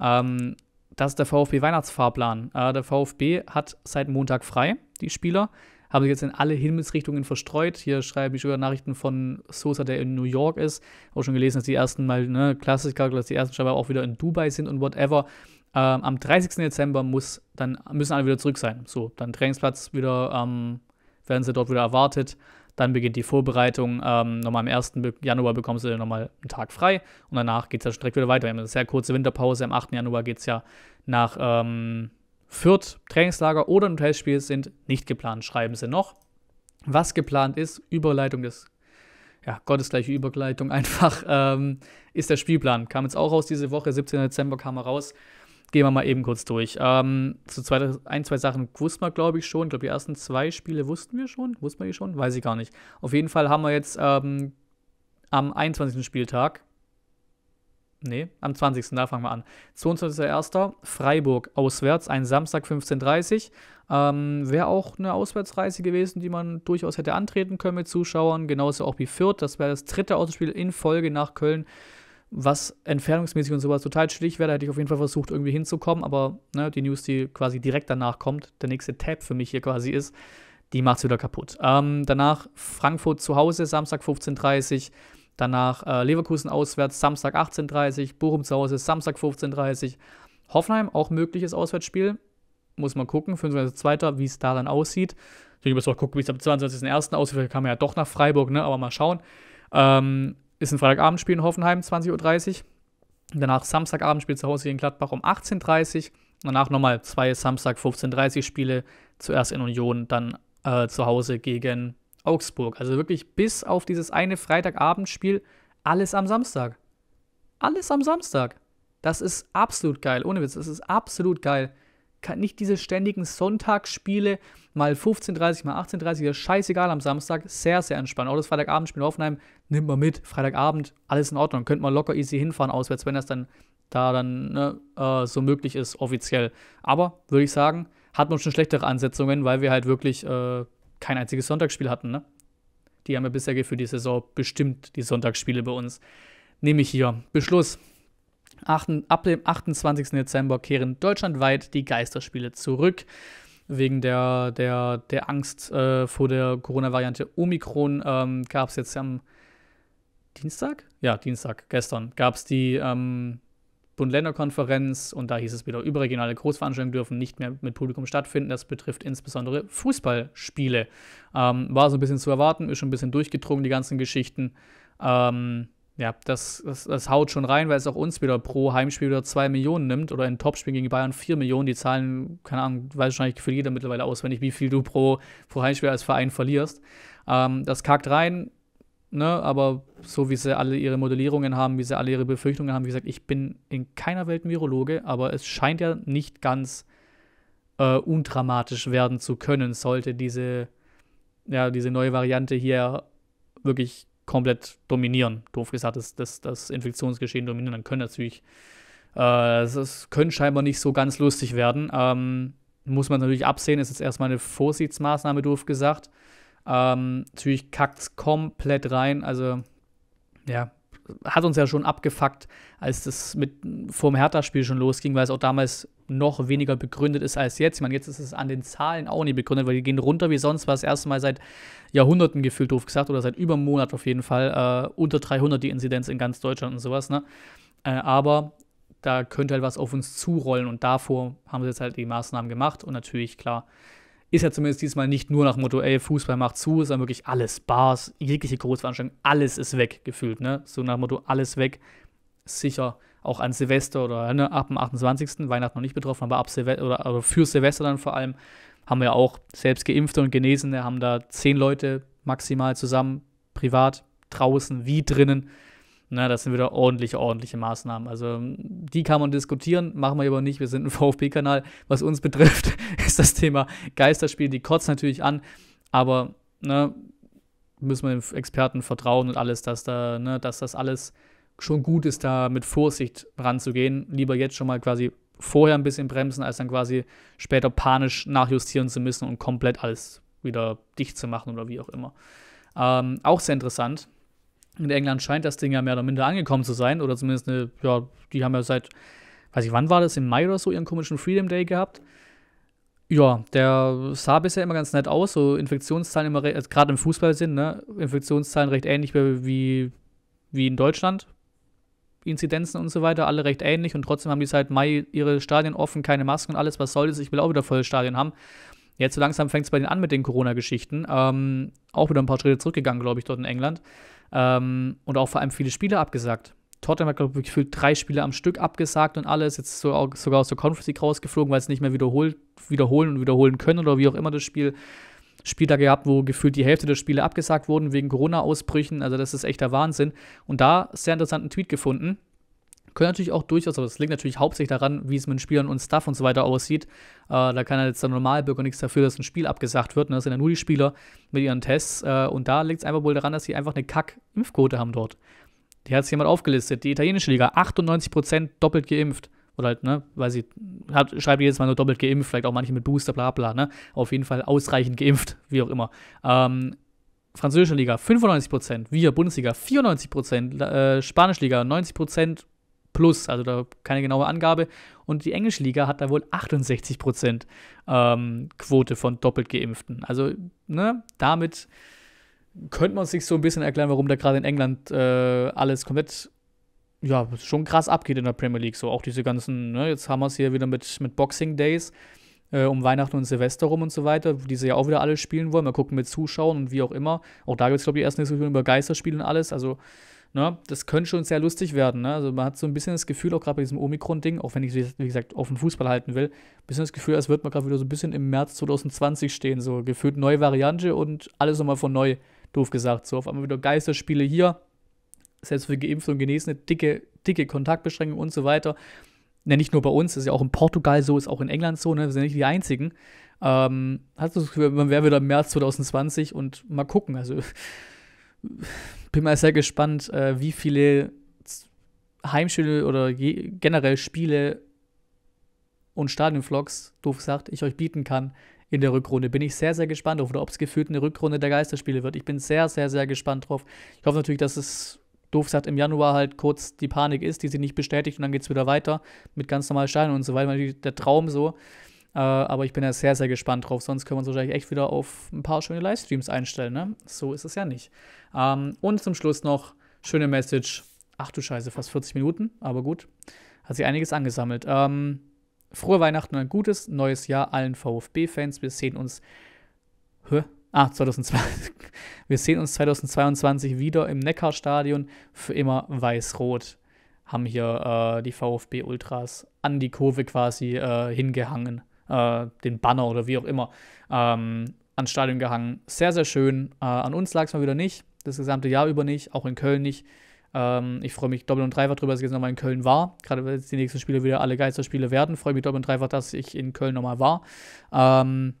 Ähm, das ist der VfB Weihnachtsfahrplan. Äh, der VfB hat seit Montag frei, die Spieler haben sich jetzt in alle Himmelsrichtungen verstreut. Hier schreiben ich über Nachrichten von Sosa, der in New York ist. Auch schon gelesen, dass die ersten mal ne, Klassiker, dass die ersten scheinbar auch wieder in Dubai sind und whatever. Ähm, am 30. Dezember muss dann, müssen alle wieder zurück sein. So, dann Trainingsplatz wieder, ähm, werden sie dort wieder erwartet. Dann beginnt die Vorbereitung. Ähm, nochmal am 1. Januar bekommst du nochmal einen Tag frei und danach geht es ja direkt wieder weiter. Wir haben eine sehr kurze Winterpause. Am 8. Januar geht es ja nach ähm, Fürth, Trainingslager oder ein Hotelspiel sind nicht geplant, schreiben sie noch. Was geplant ist, Überleitung des, ja, gottesgleiche Überleitung einfach, ähm, ist der Spielplan. Kam jetzt auch raus diese Woche, 17. Dezember kam er raus. Gehen wir mal eben kurz durch. Ähm, so zwei, ein, zwei Sachen wussten wir, glaube ich, schon. Ich glaube, die ersten zwei Spiele wussten wir schon. Wussten wir die schon? Weiß ich gar nicht. Auf jeden Fall haben wir jetzt ähm, am 21. Spieltag nee, am 20. da fangen wir an. 22.01. Freiburg auswärts, ein Samstag 15.30 Uhr. Ähm, wäre auch eine Auswärtsreise gewesen, die man durchaus hätte antreten können mit Zuschauern. Genauso auch wie Fürth. Das wäre das dritte Autospiel in Folge nach Köln, was entfernungsmäßig und sowas total schwierig wäre. Da hätte ich auf jeden Fall versucht, irgendwie hinzukommen. Aber ne, die News, die quasi direkt danach kommt, der nächste Tab für mich hier quasi ist, die macht es wieder kaputt. Ähm, danach Frankfurt zu Hause, Samstag 15.30 Uhr. Danach äh, Leverkusen auswärts, Samstag 18.30 Uhr, Bochum zu Hause, Samstag 15.30 Uhr. Hoffenheim, auch mögliches Auswärtsspiel. Muss man gucken, 25.02., wie es da dann aussieht. Natürlich muss wir auch gucken, wie es am 22.01. aussieht. kann man ja doch nach Freiburg, ne? aber mal schauen. Ähm, ist ein Freitagabendspiel in Hoffenheim, 20.30 Uhr. Danach Samstagabendspiel zu Hause gegen Gladbach um 18.30 Uhr. Danach nochmal zwei Samstag 15.30 Uhr Spiele. Zuerst in Union, dann äh, zu Hause gegen Augsburg. Also wirklich bis auf dieses eine Freitagabendspiel alles am Samstag. Alles am Samstag. Das ist absolut geil. Ohne Witz, das ist absolut geil. nicht diese ständigen Sonntagsspiele mal 15.30 mal 18.30 ist scheißegal am Samstag. Sehr, sehr entspannt. Auch das Freitagabendspiel in Hoffenheim nimmt man mit. Freitagabend, alles in Ordnung. Könnte man locker easy hinfahren auswärts, wenn das dann da dann ne, äh, so möglich ist offiziell. Aber würde ich sagen, hat man schon schlechtere Ansetzungen, weil wir halt wirklich äh, kein einziges Sonntagsspiel hatten. Ne? Die haben ja bisher für die Saison bestimmt die Sonntagsspiele bei uns. Nehme ich hier Beschluss. Acht, ab dem 28. Dezember kehren deutschlandweit die Geisterspiele zurück. Wegen der, der, der Angst äh, vor der Corona-Variante Omikron ähm, gab es jetzt am Dienstag? Ja, Dienstag, gestern, gab es die ähm, Bund-Länder-Konferenz und da hieß es wieder, überregionale Großveranstaltungen dürfen nicht mehr mit Publikum stattfinden. Das betrifft insbesondere Fußballspiele. Ähm, war so ein bisschen zu erwarten, ist schon ein bisschen durchgedrungen, die ganzen Geschichten. Ähm, ja, das, das, das, haut schon rein, weil es auch uns wieder pro Heimspiel wieder 2 Millionen nimmt oder in Topspiel gegen Bayern 4 Millionen. Die Zahlen, keine Ahnung, weiß wahrscheinlich für jeder mittlerweile auswendig, wie viel du pro, pro Heimspiel als Verein verlierst. Ähm, das kackt rein, ne, aber so wie sie alle ihre Modellierungen haben, wie sie alle ihre Befürchtungen haben, wie gesagt, ich bin in keiner Welt ein Virologe, aber es scheint ja nicht ganz äh, undramatisch werden zu können, sollte diese, ja, diese neue Variante hier wirklich komplett dominieren. Doof gesagt, das, das, das Infektionsgeschehen dominieren, dann können natürlich, äh, es können scheinbar nicht so ganz lustig werden. Ähm, muss man natürlich absehen, ist jetzt erstmal eine Vorsichtsmaßnahme, doof gesagt. Ähm, natürlich es komplett rein. Also, ja, hat uns ja schon abgefuckt, als das mit vorm Hertha-Spiel schon losging, weil es auch damals noch weniger begründet ist als jetzt. Ich meine, jetzt ist es an den Zahlen auch nicht begründet, weil die gehen runter wie sonst, war es erstmal seit Jahrhunderten gefühlt doof gesagt oder seit über einem Monat auf jeden Fall äh, unter 300 die Inzidenz in ganz Deutschland und sowas. Ne? Äh, aber da könnte halt was auf uns zurollen und davor haben sie jetzt halt die Maßnahmen gemacht und natürlich, klar, ist ja zumindest diesmal nicht nur nach Motto, ey, Fußball macht zu, sondern wirklich alles, Bars, jegliche Großveranstaltung, alles ist weg, gefühlt, ne? So nach Motto, alles weg, sicher auch an Silvester oder ne, ab dem 28. Weihnachten noch nicht betroffen, aber ab Silvester oder, oder für Silvester dann vor allem haben wir auch selbst Geimpfte und Genesene, haben da zehn Leute maximal zusammen, privat, draußen wie drinnen. Na, das sind wieder ordentliche, ordentliche Maßnahmen. Also die kann man diskutieren, machen wir aber nicht. Wir sind ein VfB-Kanal. Was uns betrifft, ist das Thema Geisterspiel. Die kotzt natürlich an, aber ne, müssen wir den Experten vertrauen und alles, dass da, ne, dass das alles schon gut ist, da mit Vorsicht ranzugehen. Lieber jetzt schon mal quasi vorher ein bisschen bremsen, als dann quasi später panisch nachjustieren zu müssen und komplett alles wieder dicht zu machen oder wie auch immer. Ähm, auch sehr interessant, in England scheint das Ding ja mehr oder minder angekommen zu sein. Oder zumindest eine, ja, die haben ja seit, weiß ich, wann war das? Im Mai oder so ihren komischen Freedom Day gehabt. Ja, der sah bisher immer ganz nett aus. So Infektionszahlen immer, also gerade im Fußball sind, ne? Infektionszahlen recht ähnlich wie, wie in Deutschland. Inzidenzen und so weiter, alle recht ähnlich. Und trotzdem haben die seit Mai ihre Stadien offen, keine Masken und alles. Was soll das? Ich will auch wieder volle Stadien haben. Jetzt so langsam fängt es bei denen an mit den Corona-Geschichten. Ähm, auch wieder ein paar Schritte zurückgegangen, glaube ich, dort in England. Ähm, und auch vor allem viele Spiele abgesagt. Tottenham hat, glaube ich, gefühlt drei Spiele am Stück abgesagt und alles. Jetzt so, sogar aus der Conference League rausgeflogen, weil sie nicht mehr wiederholt, wiederholen und wiederholen können oder wie auch immer das Spiel. Spiel da gehabt, wo gefühlt die Hälfte der Spiele abgesagt wurden wegen Corona-Ausbrüchen. Also, das ist echt der Wahnsinn. Und da sehr interessanten Tweet gefunden. Können natürlich auch durchaus, aber das liegt natürlich hauptsächlich daran, wie es mit den Spielern und Stuff und so weiter aussieht. Äh, da kann ja jetzt der Normalbürger nichts dafür, dass ein Spiel abgesagt wird. Ne? Das sind ja nur die Spieler mit ihren Tests. Äh, und da liegt es einfach wohl daran, dass sie einfach eine Kack-Impfquote haben dort. Die hat sich jemand aufgelistet. Die italienische Liga, 98% doppelt geimpft. Oder halt, ne, weil sie hat, schreibt jedes Mal nur doppelt geimpft, vielleicht auch manche mit Booster, bla bla, ne? Auf jeden Fall ausreichend geimpft, wie auch immer. Ähm, französische Liga 95%, wir Bundesliga 94%, äh, Spanische Liga 90%, plus, also da keine genaue Angabe. Und die englische Liga hat da wohl 68 ähm, Quote von doppelt Geimpften. Also ne, damit könnte man sich so ein bisschen erklären, warum da gerade in England äh, alles komplett ja, schon krass abgeht in der Premier League. So auch diese ganzen, ne, jetzt haben wir es hier wieder mit, mit Boxing Days, äh, um Weihnachten und Silvester rum und so weiter, wo diese ja auch wieder alle spielen wollen. Mal gucken mit Zuschauern und wie auch immer. Auch da gibt es, glaube ich, erst eine Diskussion über Geisterspiele und alles. Also Ne? Das könnte schon sehr lustig werden. Ne? Also man hat so ein bisschen das Gefühl, auch gerade bei diesem Omikron-Ding, auch wenn ich es, wie gesagt, auf den Fußball halten will, ein bisschen das Gefühl, als würde man gerade wieder so ein bisschen im März 2020 stehen. So gefühlt neue Variante und alles nochmal von neu, doof gesagt. So auf einmal wieder Geisterspiele hier, selbst für Geimpfte und Genesene, dicke, dicke Kontaktbeschränkungen und so weiter. Ne, nicht nur bei uns, ist ja auch in Portugal so, ist auch in England so, ne? wir sind nicht die Einzigen. Ähm, hast du das Gefühl, man wäre wieder im März 2020 und mal gucken. Also bin mal sehr gespannt, äh, wie viele Heimspiele oder generell Spiele und Stadionvlogs, doof gesagt, ich euch bieten kann in der Rückrunde. Bin ich sehr, sehr gespannt drauf, oder ob es gefühlt eine Rückrunde der Geisterspiele wird. Ich bin sehr, sehr, sehr gespannt drauf. Ich hoffe natürlich, dass es, doof gesagt, im Januar halt kurz die Panik ist, die sie nicht bestätigt und dann geht es wieder weiter mit ganz normalen Steinen und so weiter. Der Traum so, äh, aber ich bin da sehr, sehr gespannt drauf. Sonst können wir uns wahrscheinlich echt wieder auf ein paar schöne Livestreams einstellen. Ne? So ist es ja nicht. Ähm, und zum Schluss noch schöne Message. Ach du Scheiße, fast 40 Minuten, aber gut. Hat sich einiges angesammelt. Ähm, frohe Weihnachten und ein gutes neues Jahr allen VfB-Fans. Wir sehen uns. Hä? Ah, 2020. Wir sehen uns 2022 wieder im Neckarstadion für immer weiß-rot. Haben hier äh, die VfB-Ultras an die Kurve quasi äh, hingehangen äh, den Banner oder wie auch immer ähm, ans Stadion gehangen. Sehr, sehr schön. Äh, an uns lag es mal wieder nicht, das gesamte Jahr über nicht, auch in Köln nicht. Ähm, ich freue mich doppelt und dreifach darüber, dass ich jetzt nochmal in Köln war. Gerade weil jetzt die nächsten Spiele wieder alle Geisterspiele werden, freue mich doppelt und dreifach, dass ich in Köln nochmal war. Ähm,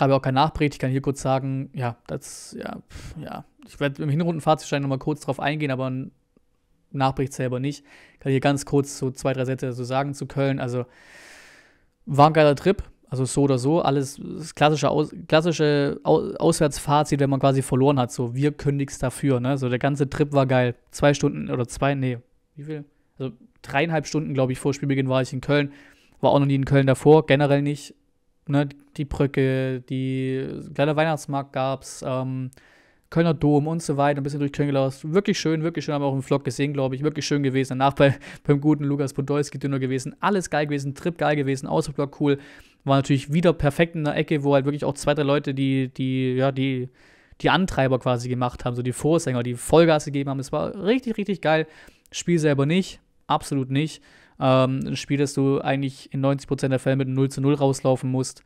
habe auch kein Nachbericht. Ich kann hier kurz sagen, ja, das, ja, ja. Ich werde im Hinrundenfazit wahrscheinlich nochmal kurz drauf eingehen, aber ein Nachbericht selber nicht. Ich kann hier ganz kurz so zwei, drei Sätze so sagen zu Köln. Also, war ein geiler Trip, also so oder so, alles das klassische, Aus, klassische Auswärtsfazit, wenn man quasi verloren hat. So, wir können nichts dafür, ne? So, der ganze Trip war geil. Zwei Stunden oder zwei, nee, wie viel? Also dreieinhalb Stunden, glaube ich, vor Spielbeginn war ich in Köln. War auch noch nie in Köln davor, generell nicht. Ne, die Brücke, die kleine Weihnachtsmarkt gab's, ähm, Kölner Dom und so weiter, ein bisschen durch Köln gelaufen. Wirklich schön, wirklich schön, haben wir auch im Vlog gesehen, glaube ich. Wirklich schön gewesen. Danach bei, beim guten Lukas Podolski Dünner gewesen. Alles geil gewesen, Trip geil gewesen, Außenblock cool. War natürlich wieder perfekt in der Ecke, wo halt wirklich auch zwei, drei Leute, die, die, ja, die, die Antreiber quasi gemacht haben, so die Vorsänger, die Vollgas gegeben haben. Es war richtig, richtig geil. Spiel selber nicht, absolut nicht. Ähm, ein Spiel, das du eigentlich in 90% der Fälle mit 0 zu 0 rauslaufen musst.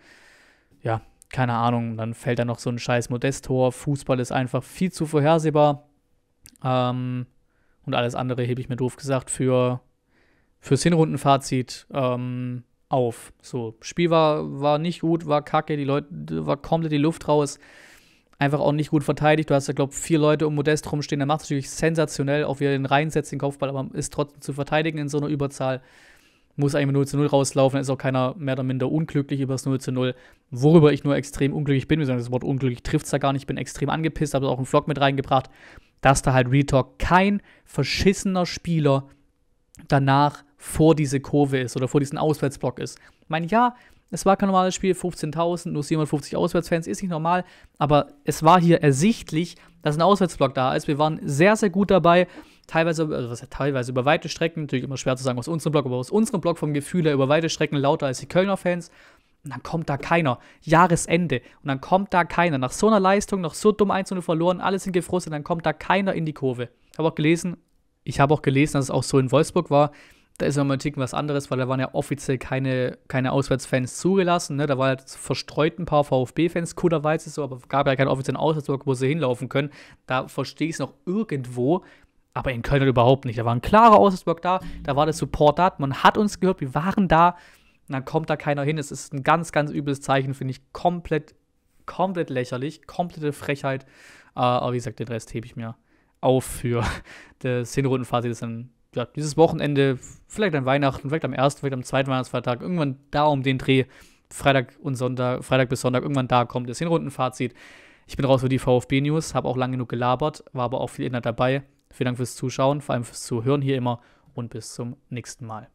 Ja, keine Ahnung, dann fällt da noch so ein scheiß Modest-Tor. Fußball ist einfach viel zu vorhersehbar. Ähm, und alles andere hebe ich mir doof gesagt für fürs Hinrundenfazit ähm, auf. So, Spiel war, war nicht gut, war kacke, die Leute war komplett die Luft raus. Einfach auch nicht gut verteidigt. Du hast ja, glaube ich, vier Leute um Modest rumstehen. Der macht es natürlich sensationell, auch wieder den reinsetzt, den Kopfball, aber ist trotzdem zu verteidigen in so einer Überzahl muss eigentlich mit 0 zu 0 rauslaufen, ist auch keiner mehr oder minder unglücklich über das 0 zu 0. Worüber ich nur extrem unglücklich bin, wir sagen, das Wort unglücklich trifft es ja gar nicht, ich bin extrem angepisst, habe auch einen Vlog mit reingebracht, dass da halt Retalk kein verschissener Spieler danach vor diese Kurve ist oder vor diesen Auswärtsblock ist. Ich meine, ja, es war kein normales Spiel, 15.000, nur 750 Auswärtsfans, ist nicht normal, aber es war hier ersichtlich, dass ein Auswärtsblock da ist. Wir waren sehr, sehr gut dabei teilweise, also was teilweise über weite Strecken, natürlich immer schwer zu sagen aus unserem Blog, aber aus unserem Blog vom Gefühl her über weite Strecken lauter als die Kölner Fans. Und dann kommt da keiner. Jahresende. Und dann kommt da keiner. Nach so einer Leistung, nach so dumm 1 verloren, alle sind gefrustet, dann kommt da keiner in die Kurve. Ich habe auch gelesen, ich habe auch gelesen, dass es auch so in Wolfsburg war. Da ist nochmal ein Ticken was anderes, weil da waren ja offiziell keine, keine Auswärtsfans zugelassen. Ne? Da waren halt verstreut ein paar VfB-Fans, weiß es so, aber gab ja keinen offiziellen Auswärtsblock, wo sie hinlaufen können. Da verstehe ich es noch irgendwo, aber in Köln überhaupt nicht. Da war ein klarer Auswärtsblock da, da war der Support da, man hat uns gehört, wir waren da. Und dann kommt da keiner hin. Es ist ein ganz, ganz übles Zeichen, finde ich. Komplett, komplett lächerlich, komplette Frechheit. Äh, aber wie gesagt, den Rest hebe ich mir auf für das Hinrundenfazit. Das dann ja, dieses Wochenende, vielleicht an Weihnachten, vielleicht am ersten, vielleicht am zweiten Weihnachtsfeiertag, irgendwann da um den Dreh, Freitag und Sonntag, Freitag bis Sonntag, irgendwann da kommt das Hinrundenfazit. Ich bin raus für die VfB-News, habe auch lange genug gelabert, war aber auch viel inner dabei. Vielen Dank fürs Zuschauen, vor allem fürs Zuhören hier immer und bis zum nächsten Mal.